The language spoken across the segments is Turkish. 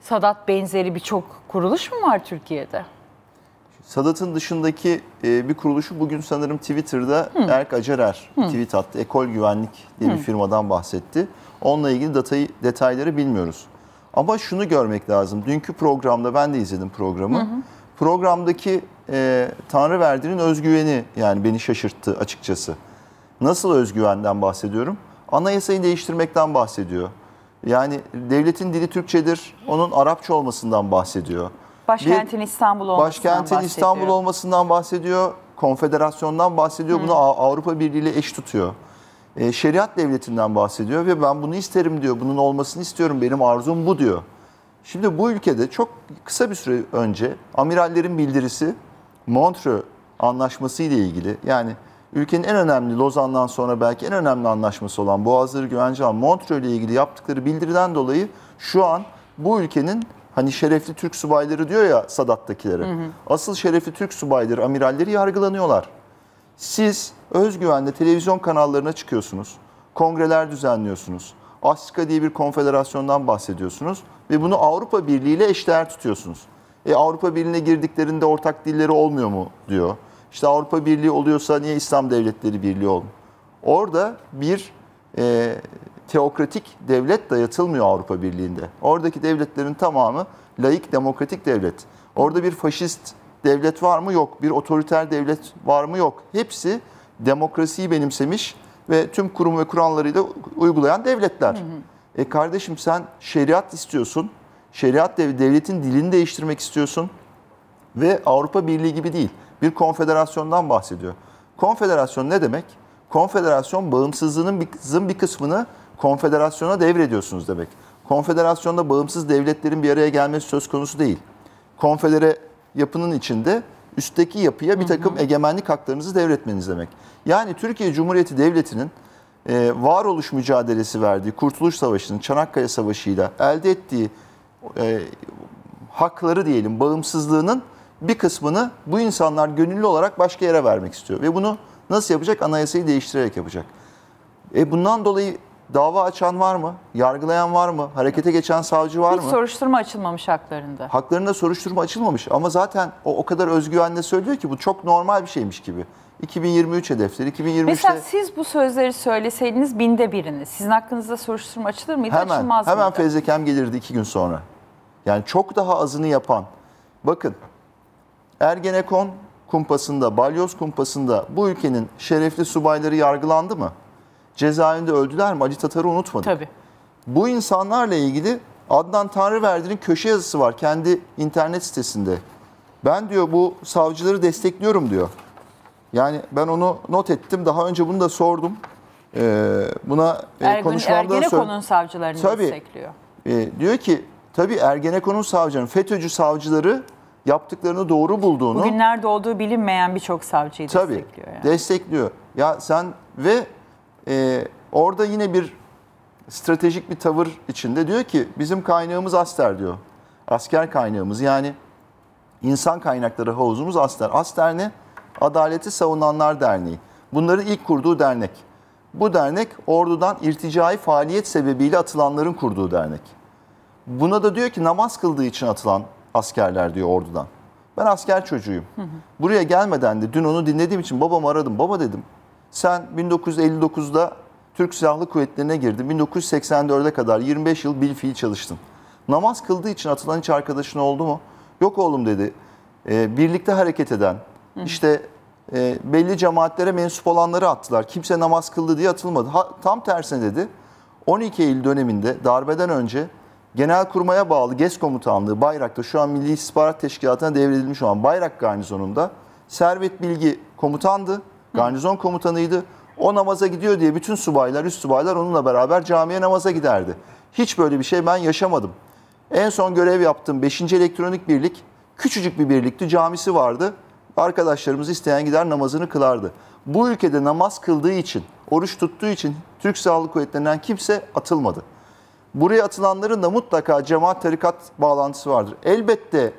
Sadat benzeri birçok kuruluş mu var Türkiye'de? Sadat'ın dışındaki e, bir kuruluşu bugün sanırım Twitter'da Hı. Hmm. Erk Acarer Hı. Hmm. tweet attı. Ekol Güvenlik diye Hı. bir hmm. firmadan bahsetti. Onunla ilgili datayı, detayları bilmiyoruz. Ama şunu görmek lazım. Dünkü programda ben de izledim programı. Hı hı. Programdaki e, Tanrı verdiğinin özgüveni yani beni şaşırttı açıkçası. Nasıl özgüvenden bahsediyorum? Anayasayı değiştirmekten bahsediyor. Yani devletin dili Türkçedir. Onun Arapça olmasından bahsediyor. Başkentin bir, İstanbul olmasından Başkentin bahsediyor. İstanbul olmasından bahsediyor. Konfederasyondan bahsediyor. Hı. Bunu Avrupa Birliği ile eş tutuyor. E, şeriat devletinden bahsediyor ve ben bunu isterim diyor. Bunun olmasını istiyorum. Benim arzum bu diyor. Şimdi bu ülkede çok kısa bir süre önce amirallerin bildirisi Montreux anlaşması ile ilgili yani ülkenin en önemli Lozan'dan sonra belki en önemli anlaşması olan Boğazları Güvence Alan Montreux ile ilgili yaptıkları bildiriden dolayı şu an bu ülkenin hani şerefli Türk subayları diyor ya Sadat'takileri. Asıl şerefli Türk subayları, amiralleri yargılanıyorlar. Siz özgüvenle televizyon kanallarına çıkıyorsunuz. Kongreler düzenliyorsunuz. ASKA diye bir konfederasyondan bahsediyorsunuz ve bunu Avrupa Birliği ile eşdeğer tutuyorsunuz. E Avrupa Birliği'ne girdiklerinde ortak dilleri olmuyor mu diyor. İşte Avrupa Birliği oluyorsa niye İslam Devletleri Birliği olun? Orada bir e, teokratik devlet dayatılmıyor Avrupa Birliği'nde. Oradaki devletlerin tamamı laik demokratik devlet. Orada bir faşist devlet var mı? Yok. Bir otoriter devlet var mı? Yok. Hepsi demokrasiyi benimsemiş ve tüm kurum ve kurallarıyla uygulayan devletler. Hı hı. E kardeşim sen şeriat istiyorsun. Şeriat devletin dilini değiştirmek istiyorsun. Ve Avrupa Birliği gibi değil bir konfederasyondan bahsediyor. Konfederasyon ne demek? Konfederasyon bağımsızlığının bir, bir kısmını konfederasyona devrediyorsunuz demek. Konfederasyonda bağımsız devletlerin bir araya gelmesi söz konusu değil. Konfedere yapının içinde üstteki yapıya bir takım hı hı. egemenlik haklarınızı devretmeniz demek. Yani Türkiye Cumhuriyeti Devleti'nin e, varoluş mücadelesi verdiği, Kurtuluş Savaşı'nın Çanakkale Savaşı'yla elde ettiği e, hakları diyelim, bağımsızlığının bir kısmını bu insanlar gönüllü olarak başka yere vermek istiyor. Ve bunu nasıl yapacak? Anayasayı değiştirerek yapacak. E bundan dolayı dava açan var mı? Yargılayan var mı? Harekete geçen savcı var Hiç mı? Hiç soruşturma açılmamış haklarında. Haklarında soruşturma açılmamış ama zaten o, o kadar özgüvenle söylüyor ki bu çok normal bir şeymiş gibi. 2023 hedefleri, 2023'te... Mesela siz bu sözleri söyleseydiniz binde birini. Sizin hakkınızda soruşturma açılır mıydı, hemen, açılmaz hemen mıydı? Hemen fezlekem gelirdi iki gün sonra. Yani çok daha azını yapan. Bakın Ergenekon kumpasında, balyoz kumpasında bu ülkenin şerefli subayları yargılandı mı? Cezaevinde öldüler mi? Ali Tatar'ı unutmadık. Tabii. Bu insanlarla ilgili Adnan Tanrıverdi'nin köşe yazısı var kendi internet sitesinde. Ben diyor bu savcıları destekliyorum diyor. Yani ben onu not ettim. Daha önce bunu da sordum. Ee, buna e, Ergun, konuşmamda Ergenekon'un savcılarını tabii, destekliyor. E, diyor ki tabii Ergenekon'un savcılarının, FETÖ'cü savcıları yaptıklarını doğru bulduğunu... Bugünlerde olduğu bilinmeyen birçok savcıyı tabii, destekliyor. Yani. destekliyor. Ya sen ve e, orada yine bir stratejik bir tavır içinde diyor ki bizim kaynağımız Aster diyor. Asker kaynağımız yani insan kaynakları havuzumuz Aster. Aster ne? Adaleti Savunanlar Derneği. Bunları ilk kurduğu dernek. Bu dernek ordudan irticai faaliyet sebebiyle atılanların kurduğu dernek. Buna da diyor ki namaz kıldığı için atılan askerler diyor ordudan. Ben asker çocuğuyum. Hı hı. Buraya gelmeden de dün onu dinlediğim için babamı aradım. Baba dedim sen 1959'da Türk Silahlı Kuvvetleri'ne girdin. 1984'e kadar 25 yıl bilfiil çalıştın. Namaz kıldığı için atılan hiç arkadaşın oldu mu? Yok oğlum dedi. E, birlikte hareket eden, hı. işte e, belli cemaatlere mensup olanları attılar. Kimse namaz kıldı diye atılmadı. Ha, tam tersine dedi. 12 Eylül döneminde darbeden önce Genel kurmaya bağlı GES Komutanlığı Bayrak'ta şu an Milli İstihbarat Teşkilatı'na devredilmiş olan Bayrak garnizonunda Servet Bilgi komutandı, garnizon komutanıydı. O namaza gidiyor diye bütün subaylar, üst subaylar onunla beraber camiye namaza giderdi. Hiç böyle bir şey ben yaşamadım. En son görev yaptığım 5. Elektronik Birlik küçücük bir birlikti, camisi vardı. Arkadaşlarımız isteyen gider namazını kılardı. Bu ülkede namaz kıldığı için, oruç tuttuğu için Türk Silahlı Kuvvetlerinden kimse atılmadı buraya atılanların da mutlaka cemaat tarikat bağlantısı vardır. Elbette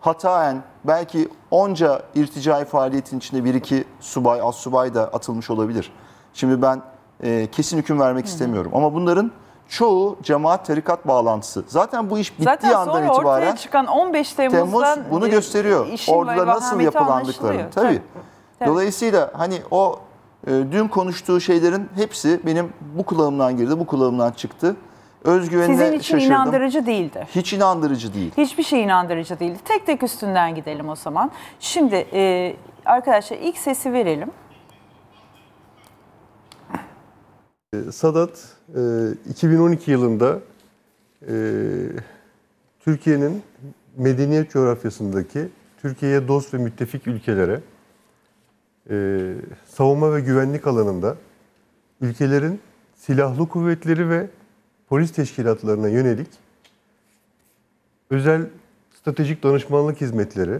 hataen belki onca irticai faaliyetin içinde bir iki subay, az subay da atılmış olabilir. Şimdi ben e, kesin hüküm vermek istemiyorum ama bunların çoğu cemaat tarikat bağlantısı. Zaten bu iş bittiği Zaten andan itibaren ortaya çıkan 15 Temmuz'dan Temmuz bunu e, gösteriyor. orada nasıl yapılandıklarını. Tabii. Tabii. Tabii. Dolayısıyla hani o e, dün konuştuğu şeylerin hepsi benim bu kulağımdan girdi, bu kulağımdan çıktı özgüvenine Sizin için şaşırdım. inandırıcı değildi. Hiç inandırıcı değil. Hiçbir şey inandırıcı değildi. Tek tek üstünden gidelim o zaman. Şimdi e, arkadaşlar ilk sesi verelim. E, Sadat 2012 e, yılında e, Türkiye'nin medeniyet coğrafyasındaki Türkiye'ye dost ve müttefik ülkelere savunma ve güvenlik alanında ülkelerin silahlı kuvvetleri ve polis teşkilatlarına yönelik özel stratejik danışmanlık hizmetleri,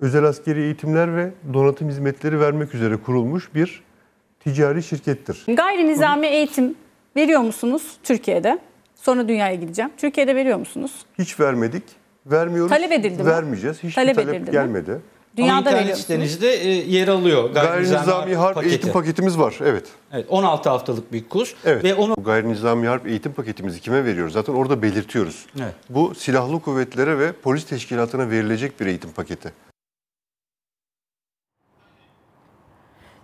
özel askeri eğitimler ve donatım hizmetleri vermek üzere kurulmuş bir ticari şirkettir. Gayri nizami eğitim veriyor musunuz Türkiye'de? Sonra dünyaya gideceğim. Türkiye'de veriyor musunuz? Hiç vermedik. Vermiyoruz. Talep edildi mi? Vermeyeceğiz. Hiçbir talep, talep edildi gelmedi. Mi? Dünyada Amerikan iç denizde e, yer alıyor. Gayri, Gayri nizami, harp paketi. eğitim paketimiz var. Evet. Evet 16 haftalık bir kurs evet. ve onu Gayri nizami harp eğitim paketimizi kime veriyoruz? Zaten orada belirtiyoruz. Evet. Bu silahlı kuvvetlere ve polis teşkilatına verilecek bir eğitim paketi.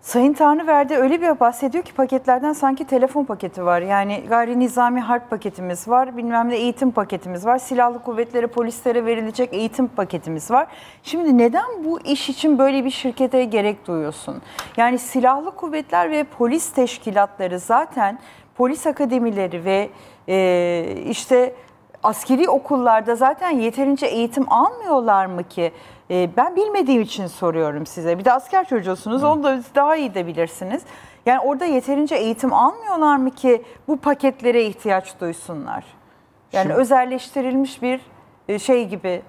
Sayın Tanrıverdi öyle bir bahsediyor ki paketlerden sanki telefon paketi var. Yani gayri nizami harp paketimiz var, bilmem ne eğitim paketimiz var, silahlı kuvvetlere, polislere verilecek eğitim paketimiz var. Şimdi neden bu iş için böyle bir şirkete gerek duyuyorsun? Yani silahlı kuvvetler ve polis teşkilatları zaten polis akademileri ve e, işte askeri okullarda zaten yeterince eğitim almıyorlar mı ki? Ee, ben bilmediğim için soruyorum size. Bir de asker çocuğusunuz. Hı. Onu da daha iyi de bilirsiniz. Yani orada yeterince eğitim almıyorlar mı ki bu paketlere ihtiyaç duysunlar? Yani şimdi, özelleştirilmiş bir e, şey gibi.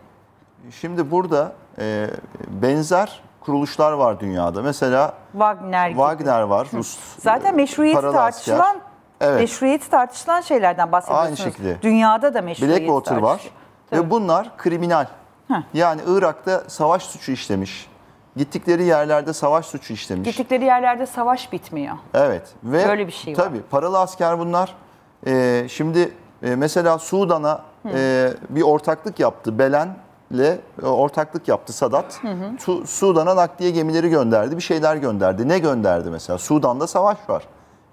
Şimdi burada e, benzer kuruluşlar var dünyada. Mesela Wagner, gibi. Wagner var. Rus Zaten e, meşruiyet tartışılan evet. meşruiyeti tartışılan şeylerden bahsediyorsunuz. Aynı şekilde. Dünyada da meşruiyet Blackwater var. Tabii. Ve bunlar kriminal yani Irak'ta savaş suçu işlemiş. Gittikleri yerlerde savaş suçu işlemiş. Gittikleri yerlerde savaş bitmiyor. Evet. Ve Böyle bir şey var. Tabii paralı asker bunlar. Ee, şimdi e, mesela Sudan'a e, bir ortaklık yaptı. Belen ile e, ortaklık yaptı Sadat. Hı hı. Su, Sudan'a nakliye gemileri gönderdi, bir şeyler gönderdi. Ne gönderdi mesela? Sudan'da savaş var.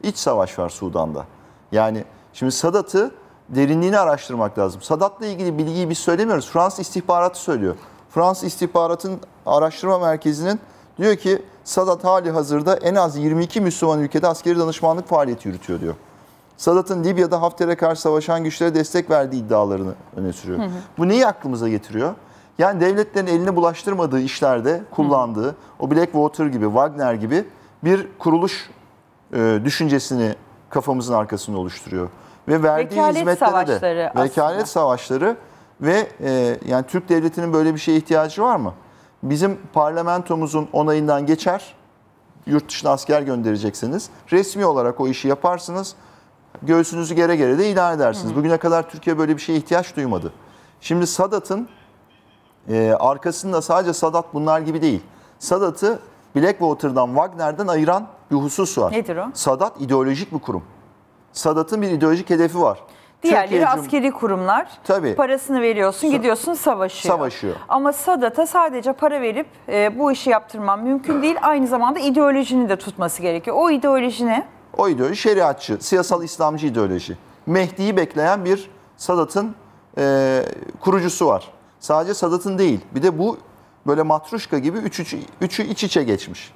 İç savaş var Sudan'da. Yani şimdi Sadat'ı derinliğini araştırmak lazım. Sadat'la ilgili bilgiyi biz söylemiyoruz. Fransız istihbaratı söylüyor. Fransız istihbaratın araştırma merkezinin diyor ki Sadat hali hazırda en az 22 Müslüman ülkede askeri danışmanlık faaliyeti yürütüyor diyor. Sadat'ın Libya'da Hafter'e karşı savaşan güçlere destek verdiği iddialarını öne sürüyor. Hı hı. Bu neyi aklımıza getiriyor? Yani devletlerin eline bulaştırmadığı işlerde kullandığı hı hı. o Blackwater gibi, Wagner gibi bir kuruluş e, düşüncesini kafamızın arkasında oluşturuyor ve verdiği vekalet hizmetlere savaşları de. Aslında. Vekalet savaşları ve e, yani Türk devletinin böyle bir şeye ihtiyacı var mı? Bizim parlamentomuzun onayından geçer. Yurt dışına asker göndereceksiniz. Resmi olarak o işi yaparsınız. Göğsünüzü gere gere de ilan edersiniz. Hı. Bugüne kadar Türkiye böyle bir şeye ihtiyaç duymadı. Şimdi Sadat'ın e, arkasında sadece Sadat bunlar gibi değil. Sadat'ı Blackwater'dan Wagner'dan ayıran bir husus var. Nedir o? Sadat ideolojik bir kurum. Sadat'ın bir ideolojik hedefi var. Diğerleri Türkiye askeri kurumlar. Tabii. Parasını veriyorsun, gidiyorsun savaşıyor. Savaşıyor. Ama Sadat'a sadece para verip e, bu işi yaptırman mümkün değil. Aynı zamanda ideolojini de tutması gerekiyor. O ideoloji ne? O ideoloji şeriatçı, siyasal İslamcı ideoloji. Mehdi'yi bekleyen bir Sadat'ın e, kurucusu var. Sadece Sadat'ın değil. Bir de bu böyle matruşka gibi üçü, üçü iç içe geçmiş.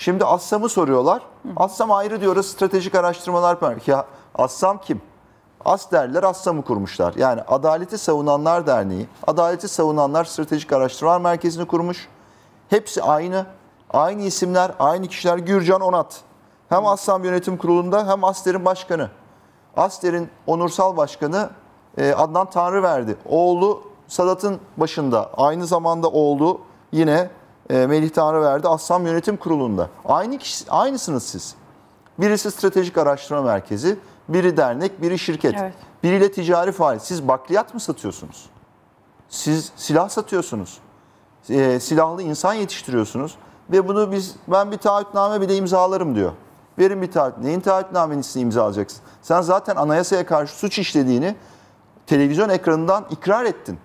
Şimdi Assam'ı soruyorlar. Assam ayrı diyoruz stratejik araştırmalar merkezi. Ya Assam kim? As derler Assam'ı kurmuşlar. Yani Adaleti Savunanlar Derneği, Adaleti Savunanlar Stratejik Araştırmalar Merkezi'ni kurmuş. Hepsi aynı. Aynı isimler, aynı kişiler. Gürcan Onat. Hem Assam Yönetim Kurulu'nda hem Aster'in başkanı. Aster'in onursal başkanı e, Adnan Tanrıverdi. Oğlu Sadat'ın başında. Aynı zamanda oğlu yine e, Melih verdi Aslam Yönetim Kurulu'nda. Aynı kişi, aynısınız siz. Birisi Stratejik Araştırma Merkezi, biri dernek, biri şirket. Evet. Biriyle ticari faaliyet. Siz bakliyat mı satıyorsunuz? Siz silah satıyorsunuz. E, silahlı insan yetiştiriyorsunuz ve bunu biz ben bir taahhütname bile imzalarım diyor. Verin bir taahhüt. Neyin taahhütnamesini imzalayacaksın? Sen zaten anayasaya karşı suç işlediğini televizyon ekranından ikrar ettin.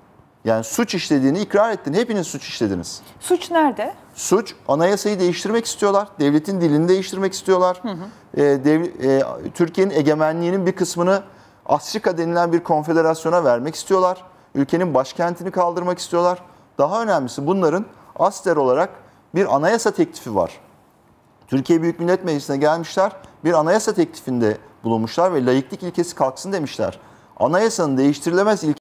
Yani suç işlediğini ikrar ettin. Hepiniz suç işlediniz. Suç nerede? Suç anayasayı değiştirmek istiyorlar. Devletin dilini değiştirmek istiyorlar. Hı ee, dev, e, Türkiye'nin egemenliğinin bir kısmını Asrika denilen bir konfederasyona vermek istiyorlar. Ülkenin başkentini kaldırmak istiyorlar. Daha önemlisi bunların aster olarak bir anayasa teklifi var. Türkiye Büyük Millet Meclisi'ne gelmişler. Bir anayasa teklifinde bulunmuşlar ve layıklık ilkesi kalksın demişler. Anayasanın değiştirilemez ilkesi